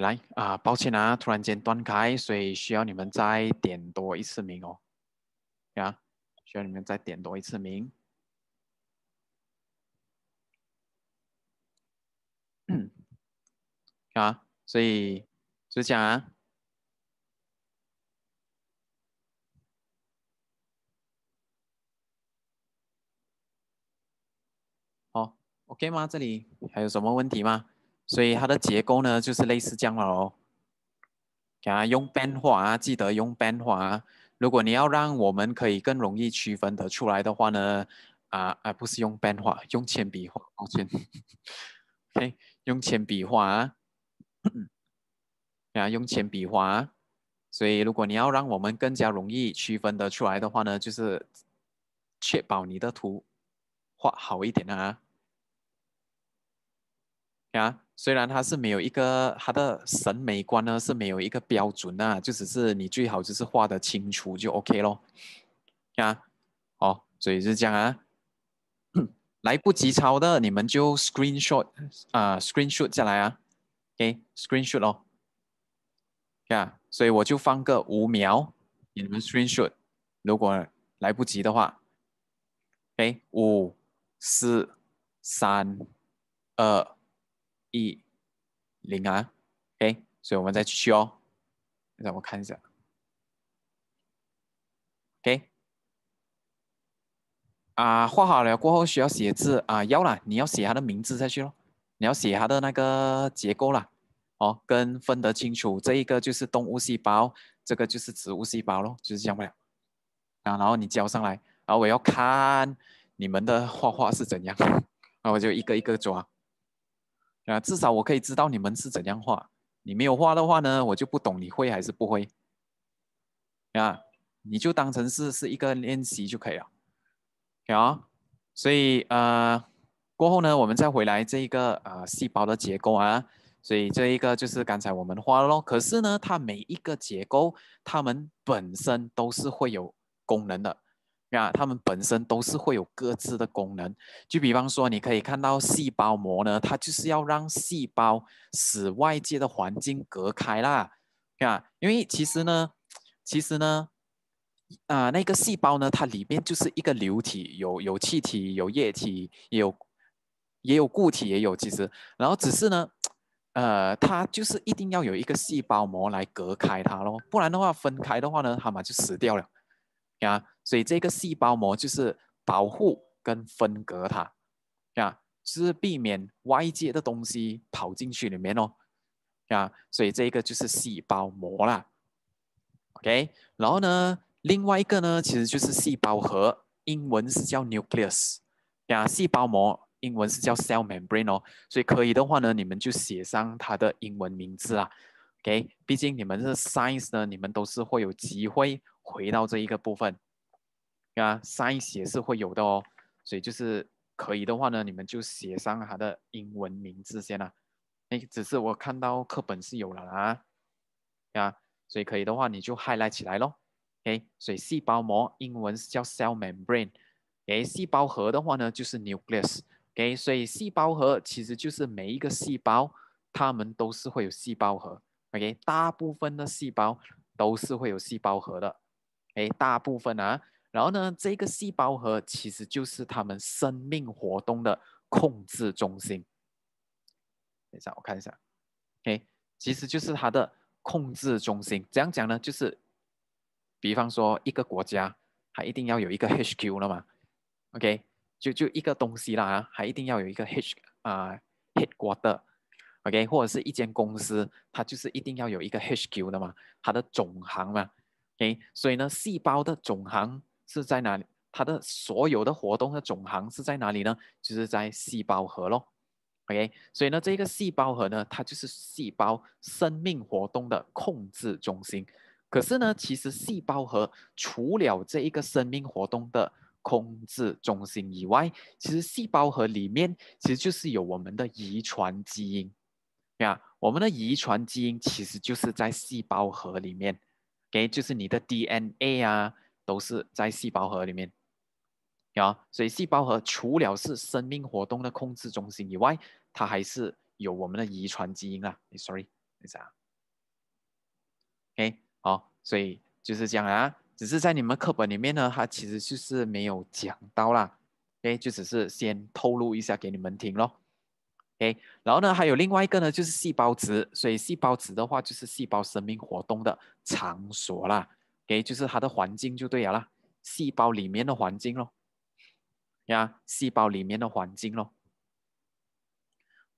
来啊！抱歉啊，突然间断开，所以需要你们再点多一次名哦。呀，需要你们再点多一次名。啊，所以就讲啊。好，OK 吗？这里还有什么问题吗？所以它的结构呢，就是类似这样了哦。啊，用边画，记得用边画。如果你要让我们可以更容易区分得出来的话呢，啊啊，不是用边画，用铅笔画，抱歉。OK，用铅笔画啊，用铅笔画。所以如果你要让我们更加容易区分得出来的话呢，就是确保你的图画好一点啊，啊。虽然他是没有一个他的审美观呢，是没有一个标准呐，就只是你最好就是画的清楚就 OK 咯。呀，好，所以是这样啊，来不及抄的你们就 Screenshot 啊，Screenshot 下来啊，OK，Screenshot 哦，呀，所以我就放个五秒，你们 Screenshot，如果来不及的话，哎，五、四、三、二。一零啊，OK，所以我们再去哦。让我看一下，OK，啊，画好了过后需要写字啊，要了，你要写他的名字再去咯，你要写他的那个结构啦，哦，跟分得清楚，这一个就是动物细胞，这个就是植物细胞喽，就是样不了。啊，然后你交上来，然后我要看你们的画画是怎样，那我就一个一个抓。啊，至少我可以知道你们是怎样画。你没有画的话呢，我就不懂你会还是不会。啊，你就当成是是一个练习就可以了。啊，所以呃过后呢，我们再回来这一个呃细胞的结构啊。所以这一个就是刚才我们画了咯。可是呢，它每一个结构，它们本身都是会有功能的。啊，它们本身都是会有各自的功能，就比方说，你可以看到细胞膜呢，它就是要让细胞使外界的环境隔开啦。啊，因为其实呢，其实呢，啊，那个细胞呢，它里边就是一个流体，有有气体，有液体，也有也有固体，也有其实，然后只是呢，呃，它就是一定要有一个细胞膜来隔开它喽，不然的话分开的话呢，它嘛就死掉了。呀，所以这个细胞膜就是保护跟分隔它，呀，是避免外界的东西跑进去里面哦，啊，所以这个就是细胞膜啦。OK，然后呢，另外一个呢，其实就是细胞核，英文是叫 nucleus，啊，细胞膜英文是叫 cell membrane 哦，所以可以的话呢，你们就写上它的英文名字啊。OK，毕竟你们是 science 呢，你们都是会有机会。回到这一个部分，啊，e 写是会有的哦，所以就是可以的话呢，你们就写上它的英文名字先啦。哎，只是我看到课本是有了啦，啊，所以可以的话你就 highlight 起来 OK，所以细胞膜英文是叫 cell membrane。哎，细胞核的话呢就是 nucleus。哎，所以细胞核其实就是每一个细胞，它们都是会有细胞核。OK，大部分的细胞都是会有细胞核的。哎，大部分啊，然后呢，这个细胞核其实就是他们生命活动的控制中心。等一下，我看一下。哎，其实就是它的控制中心，怎样讲呢？就是，比方说一个国家，它一定要有一个 HQ 了嘛？OK，就就一个东西啦，还一定要有一个 H 啊 headquarter，OK，或者是一间公司，它就是一定要有一个 HQ 的嘛，它的总行嘛。所以呢，细胞的总行是在哪里？它的所有的活动的总行是在哪里呢？就是在细胞核喽。OK，所以呢，这个细胞核呢，它就是细胞生命活动的控制中心。可是呢，其实细胞核除了这一个生命活动的控制中心以外，其实细胞核里面其实就是有我们的遗传基因。你我们的遗传基因其实就是在细胞核里面。给，就是你的 DNA 啊，都是在细胞核里面啊。所以细胞核除了是生命活动的控制中心以外，它还是有我们的遗传基因啊。Sorry，那 o k 好，所以就是这样啊。只是在你们课本里面呢，它其实就是没有讲到 o 哎，就只是先透露一下给你们听咯。OK，然后呢，还有另外一个呢，就是细胞质。所以细胞质的话，就是细胞生命活动的场所啦。OK，就是它的环境就对了啦，细胞里面的环境咯。呀，细胞里面的环境咯。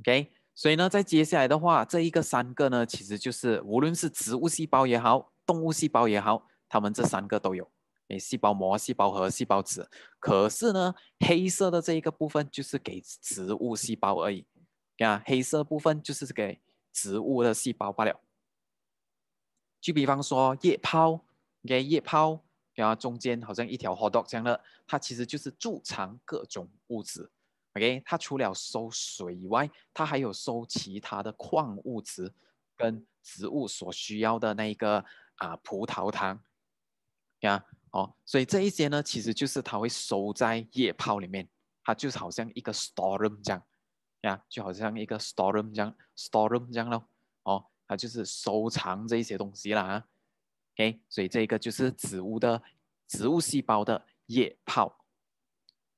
OK，所以呢，在接下来的话，这一个三个呢，其实就是无论是植物细胞也好，动物细胞也好，它们这三个都有。诶，细胞膜、细胞核、细胞质。可是呢，黑色的这一个部分就是给植物细胞而已。呀，黑色部分就是这个植物的细胞罢了。就比方说液泡跟叶液泡，然后中间好像一条活动，这样的，它其实就是贮藏各种物质。OK，它除了收水以外，它还有收其他的矿物质跟植物所需要的那个啊葡萄糖呀。哦，所以这一些呢，其实就是它会收在液泡里面，它就好像一个 storeroom 这样。呀，就好像一个 s t o r o m 这样 s t o r o m 这样咯，哦，它就是收藏这一些东西啦。OK，所以这个就是植物的植物细胞的液泡。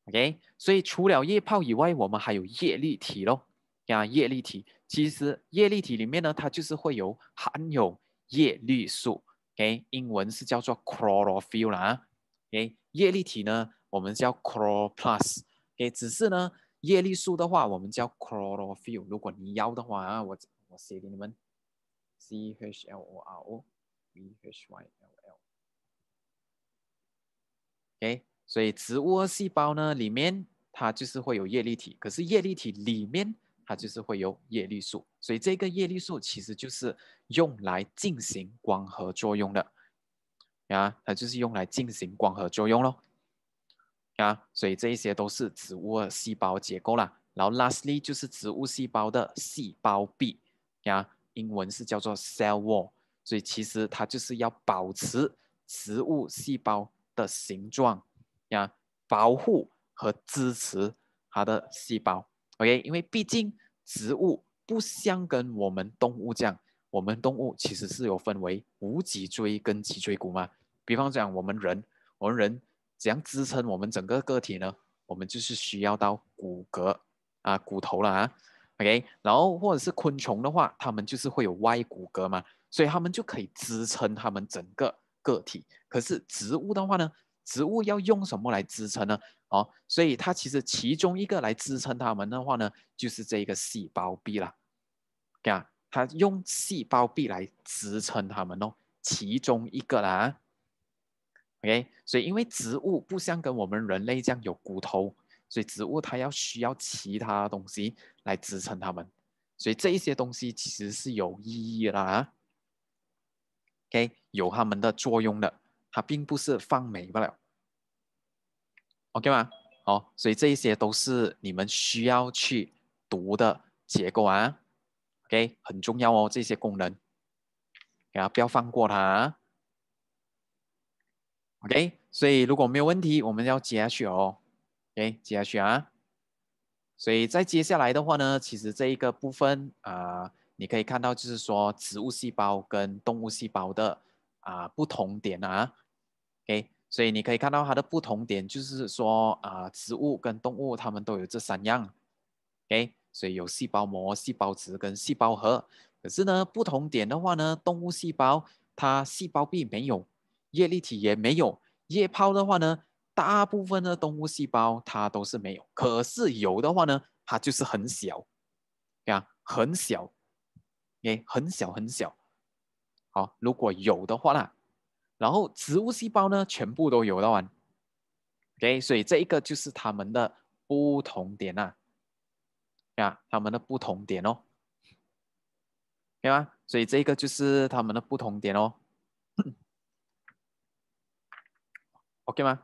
OK，所以除了液泡以外，我们还有叶绿体咯。呀，叶绿体其实叶绿体里面呢，它就是会有含有叶绿素。OK，英文是叫做 chlorophyll 啦。OK，叶绿体呢，我们叫 chloroplast。OK，只是呢。叶绿素的话，我们叫 chlorophyll。如果你要的话啊，我我写给你们：C H L O R O V H Y L L。OK，所以植物细胞呢，里面它就是会有叶绿体，可是叶绿体里面它就是会有叶绿素。所以这个叶绿素其实就是用来进行光合作用的，啊，它就是用来进行光合作用喽。呀，所以这一些都是植物细胞结构啦。然后 lastly 就是植物细胞的细胞壁呀，英文是叫做 cell wall。所以其实它就是要保持植物细胞的形状呀，保护和支持它的细胞。OK，因为毕竟植物不像跟我们动物这样，我们动物其实是有分为无脊椎跟脊椎骨嘛。比方讲我们人，我们人。怎样支撑我们整个个体呢？我们就是需要到骨骼啊，骨头了啊，OK。然后或者是昆虫的话，它们就是会有外骨骼嘛，所以它们就可以支撑它们整个个体。可是植物的话呢，植物要用什么来支撑呢？哦，所以它其实其中一个来支撑它们的话呢，就是这个细胞壁了，对啊，它用细胞壁来支撑它们哦，其中一个啦。OK，所以因为植物不像跟我们人类这样有骨头，所以植物它要需要其他东西来支撑它们，所以这一些东西其实是有意义啦，OK，有它们的作用的，它并不是放没不了，OK 吗？好，所以这一些都是你们需要去读的结构啊，OK，很重要哦，这些功能，大家不要放过它。OK，所以如果没有问题，我们要接下去哦。OK，接下去啊。所以在接下来的话呢，其实这一个部分啊，你可以看到就是说植物细胞跟动物细胞的啊不同点啊。OK，所以你可以看到它的不同点就是说啊，植物跟动物它们都有这三样。OK，所以有细胞膜、细胞质跟细胞核。可是呢，不同点的话呢，动物细胞它细胞壁没有。叶绿体也没有，液泡的话呢，大部分的动物细胞它都是没有，可是有的话呢，它就是很小，呀，很小，哎，很小很小。好，如果有的话啦，然后植物细胞呢，全部都有啦完，OK，所以这一个就是它们的不同点啊，呀，它们的不同点哦，明白？所以这个就是它们的不同点哦。OK 吗？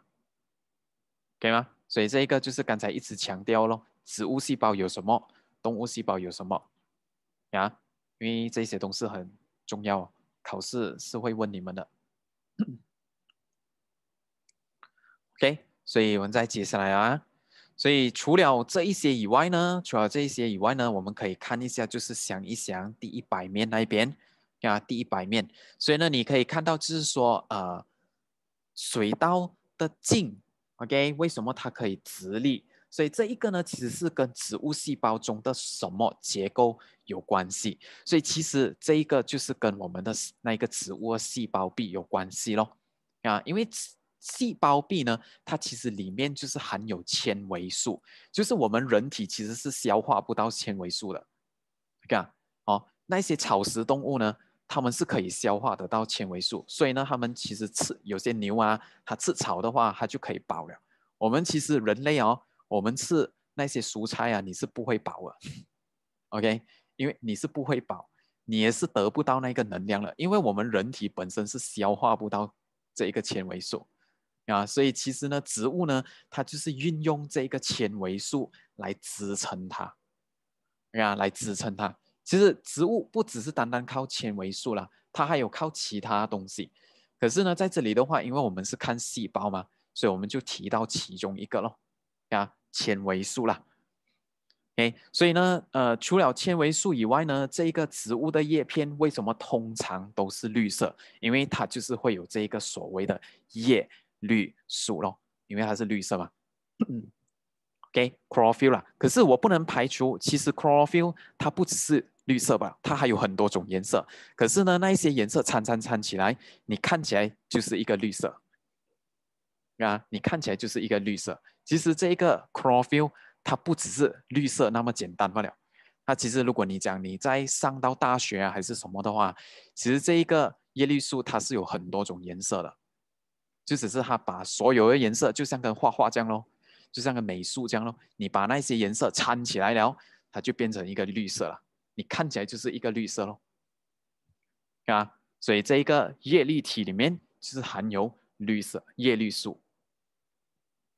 可以吗？所以这一个就是刚才一直强调咯，植物细胞有什么，动物细胞有什么呀？因为这些东西很重要，考试是会问你们的。OK，所以我们再接下来啊，所以除了这一些以外呢，除了这一些以外呢，我们可以看一下，就是想一想第一百面那边呀，第一百面。所以呢，你可以看到就是说呃，水稻。的茎，OK？为什么它可以直立？所以这一个呢，其实是跟植物细胞中的什么结构有关系？所以其实这一个就是跟我们的那一个植物细胞壁有关系咯。啊，因为细胞壁呢，它其实里面就是含有纤维素，就是我们人体其实是消化不到纤维素的。看，哦，那些草食动物呢？他们是可以消化得到纤维素，所以呢，他们其实吃有些牛啊，它吃草的话，它就可以饱了。我们其实人类哦，我们吃那些蔬菜啊，你是不会饱的 OK，因为你是不会饱，你也是得不到那个能量了，因为我们人体本身是消化不到这一个纤维素啊，所以其实呢，植物呢，它就是运用这个纤维素来支撑它，啊，来支撑它。其实植物不只是单单靠纤维素啦，它还有靠其他东西。可是呢，在这里的话，因为我们是看细胞嘛，所以我们就提到其中一个喽，啊，纤维素啦。哎，所以呢，呃，除了纤维素以外呢，这一个植物的叶片为什么通常都是绿色？因为它就是会有这一个所谓的叶绿素喽，因为它是绿色嘛。给 chlorophyll 啦。可是我不能排除，其实 chlorophyll 它不只是绿色吧，它还有很多种颜色。可是呢，那一些颜色掺掺掺起来，你看起来就是一个绿色。啊，你看起来就是一个绿色。其实这一个 c r o r o p h l d 它不只是绿色那么简单罢了。它其实如果你讲你在上到大学啊还是什么的话，其实这一个叶绿素它是有很多种颜色的。就只是它把所有的颜色就像跟画画这样咯，就像个美术这样咯，你把那些颜色掺起来了，它就变成一个绿色了。你看起来就是一个绿色喽，啊，所以这一个叶绿体里面就是含有绿色叶绿素，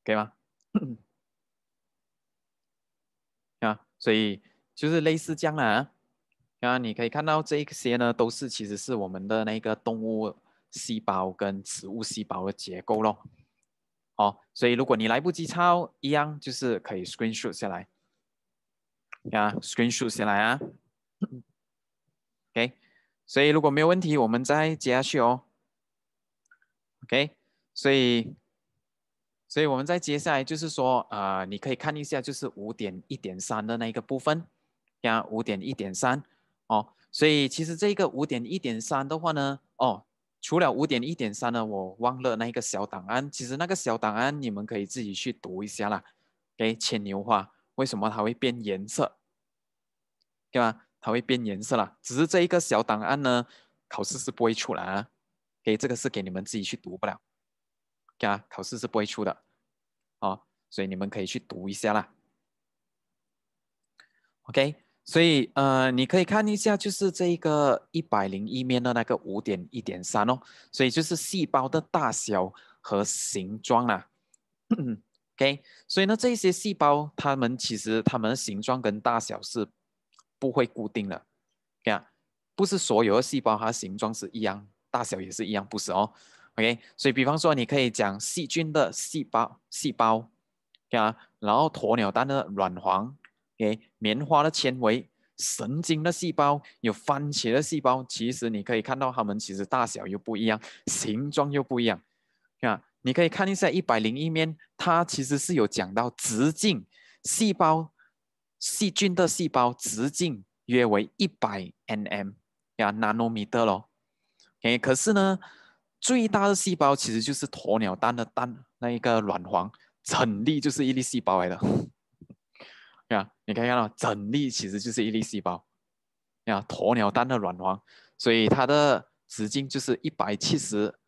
可以吗？啊，所以就是类似这样啊，啊，你可以看到这一些呢，都是其实是我们的那个动物细胞跟植物细胞的结构喽。哦，所以如果你来不及抄，一样就是可以 screen shot 下来，啊，screen shot 下来啊。OK，所以如果没有问题，我们再接下去哦。OK，所以，所以我们再接下来就是说，呃，你可以看一下就是五点一点三的那个部分，呀，五点一点三，哦，所以其实这个五点一点三的话呢，哦，除了五点一点三呢，我忘了那个小档案，其实那个小档案你们可以自己去读一下啦。给牵牛花，为什么它会变颜色？对吧？它会变颜色啦。只是这一个小档案呢，考试是不会出来啊。OK，这个是给你们自己去读不了，啊，考试是不会出的，哦，所以你们可以去读一下啦。OK，所以呃，你可以看一下，就是这个一百零一面的那个五点一点三哦，所以就是细胞的大小和形状啦。OK，所以呢，这些细胞它们其实它们形状跟大小是。不会固定的，看，不是所有的细胞它形状是一样，大小也是一样，不是哦。OK，所以比方说，你可以讲细菌的细胞，细胞，看，然后鸵鸟蛋的卵黄，OK，棉花的纤维，神经的细胞，有番茄的细胞，其实你可以看到它们其实大小又不一样，形状又不一样。啊，你可以看一下一百零一面，它其实是有讲到直径细胞。细菌的细胞直径约为一百 nm 呀，纳米的喽。诶，可是呢，最大的细胞其实就是鸵鸟蛋的蛋那一个卵黄，整粒就是一粒细胞来的。呀，你可以看到，整粒其实就是一粒细胞。呀，鸵鸟蛋的卵黄，所以它的直径就是一百七十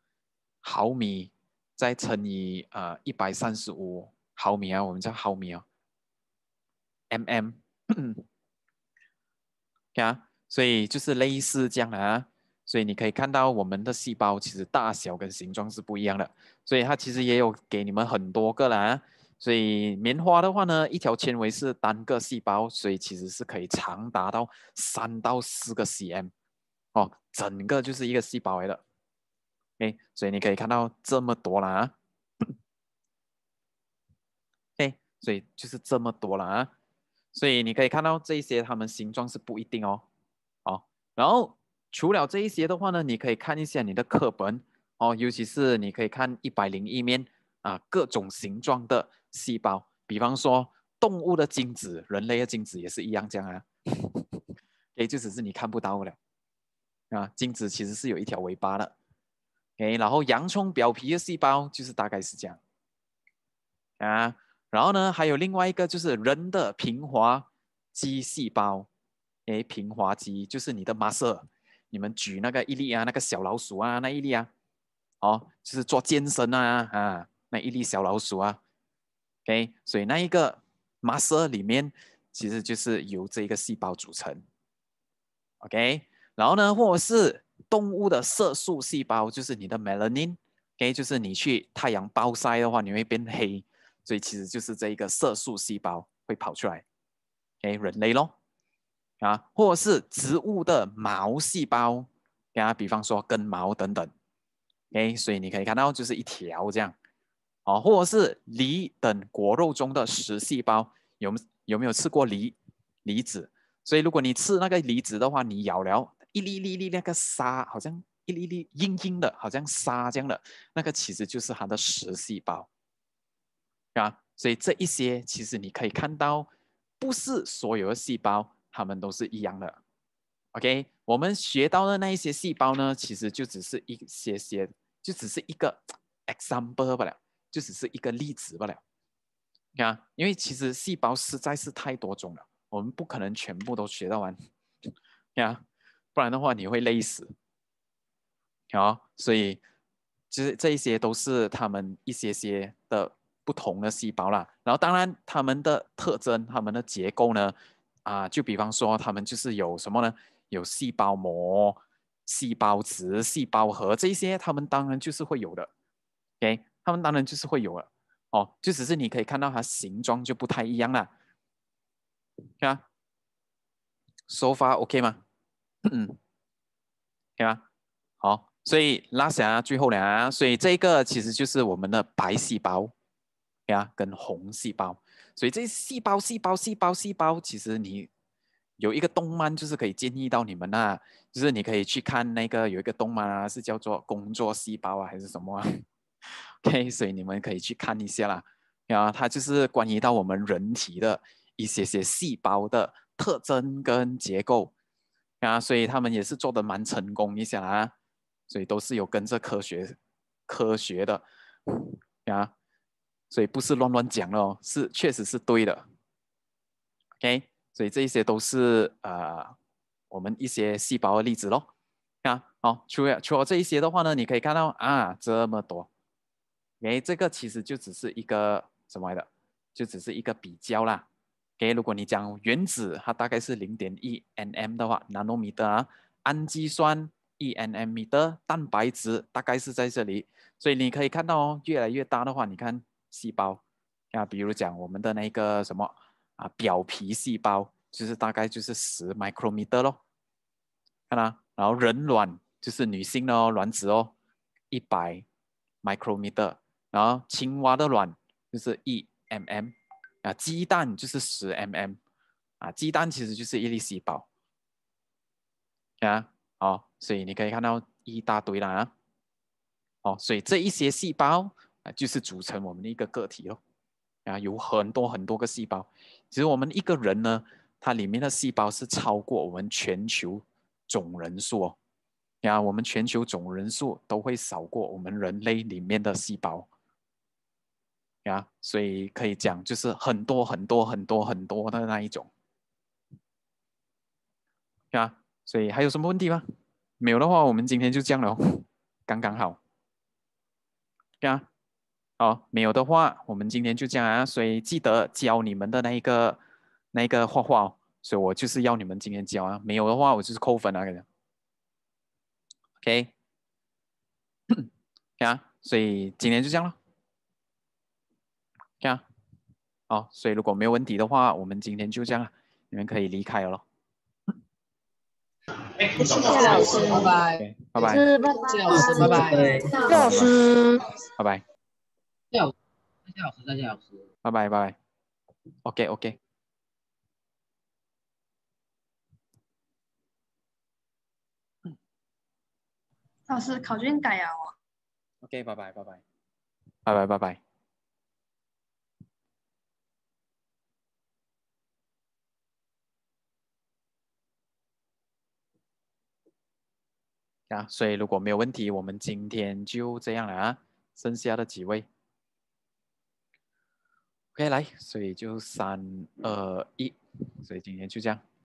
毫米，再乘以呃一百三十五毫米啊，我们叫毫米啊。mm，呀，所以就是类似这样的啊，所以你可以看到我们的细胞其实大小跟形状是不一样的，所以它其实也有给你们很多个啦。所以棉花的话呢，一条纤维是单个细胞，所以其实是可以长达到三到四个 cm 哦，整个就是一个细胞来的。哎，所以你可以看到这么多了啊，哎，所以就是这么多了啊。所以你可以看到这一些，它们形状是不一定哦。好，然后除了这一些的话呢，你可以看一下你的课本哦，尤其是你可以看一百零一面啊，各种形状的细胞，比方说动物的精子，人类的精子也是一样这样啊。也就只是你看不到了啊，精子其实是有一条尾巴的。哎，然后洋葱表皮的细胞就是大概是这样啊。然后呢，还有另外一个就是人的平滑肌细胞，哎，平滑肌就是你的 muscle，你们举那个一粒啊，那个小老鼠啊，那一粒啊，哦，就是做健身啊啊，那一粒小老鼠啊，OK，所以那一个 muscle 里面其实就是由这一个细胞组成，OK，然后呢，或是动物的色素细胞，就是你的 melanin，OK，就是你去太阳暴晒的话，你会变黑。所以其实就是这一个色素细胞会跑出来，哎，人类咯，啊，或者是植物的毛细胞，给它比方说根毛等等，哎，所以你可以看到就是一条这样，哦，或者是梨等果肉中的实细胞，有有没有吃过梨？梨子，所以如果你吃那个梨子的话，你咬了一粒粒粒那个沙，好像一粒粒硬硬的，好像沙这样的，那个其实就是它的实细胞。啊，所以这一些其实你可以看到，不是所有的细胞它们都是一样的。OK，我们学到的那一些细胞呢，其实就只是一些些，就只是一个 example 不了，就只是一个例子不了。啊，因为其实细胞实在是太多种了，我们不可能全部都学到完。啊，不然的话你会累死。好，所以其实这一些都是他们一些些的。不同的细胞啦。然后当然它们的特征、它们的结构呢，啊，就比方说它们就是有什么呢？有细胞膜、细胞质、细胞核这些，它们当然就是会有的，OK？它们当然就是会有了，哦，就只是你可以看到它形状就不太一样了，对收 s OK 吗？嗯，对吧？好，所以拉下最后两，所以这个其实就是我们的白细胞。呀，跟红细胞，所以这细胞、细胞、细胞、细胞，其实你有一个动漫就是可以建议到你们啊，就是你可以去看那个有一个动漫啊，是叫做《工作细胞》啊，还是什么？OK，所以你们可以去看一下啦。啊，它就是关于到我们人体的一些些细胞的特征跟结构啊，所以他们也是做的蛮成功一些啦。所以都是有跟着科学科学的啊。所以不是乱乱讲哦，是确实是对的。OK，所以这一些都是呃我们一些细胞的例子喽。啊，好，除了除了这一些的话呢，你可以看到啊这么多。OK，这个其实就只是一个什么来的？就只是一个比较啦。OK，如果你讲原子，它大概是零点一 nm 的话，纳米的啊，氨基酸，nm 米的蛋白质，大概是在这里。所以你可以看到哦，越来越大的话，你看。细胞啊，比如讲我们的那个什么啊，表皮细胞就是大概就是十微米的咯，看到然后人卵就是女性的哦，卵子哦，一百微米的。然后青蛙的卵就是一 mm 啊，鸡蛋就是十 mm 啊，鸡蛋其实就是一粒细胞啊，好，所以你可以看到一大堆啦，哦，所以这一些细胞。啊，就是组成我们的一个个体哦。啊，有很多很多个细胞。其实我们一个人呢，它里面的细胞是超过我们全球总人数哦。呀，我们全球总人数都会少过我们人类里面的细胞。呀，所以可以讲就是很多很多很多很多的那一种，啊，所以还有什么问题吗？没有的话，我们今天就这样了，刚刚好。呀。哦，没有的话，我们今天就这样啊。所以记得教你们的那一个、那一个画画哦。所以我就是要你们今天教啊，没有的话，我就是扣分啊，感觉。OK，呀，所以今天就这样了。这样，好，所以如果没有问题的话，我们今天就这样了，你们可以离开了咯。哎，不老师，拜拜，拜拜，谢谢老师，拜拜，老师，拜拜。谢谢老师，谢谢老师，拜拜拜拜，OK OK。老师考卷改呀 o k 拜拜拜拜，拜拜拜拜。啊，所以如果没有问题，我们今天就这样了啊，剩下的几位。OK，来，所以就三二一，所以今天就这样。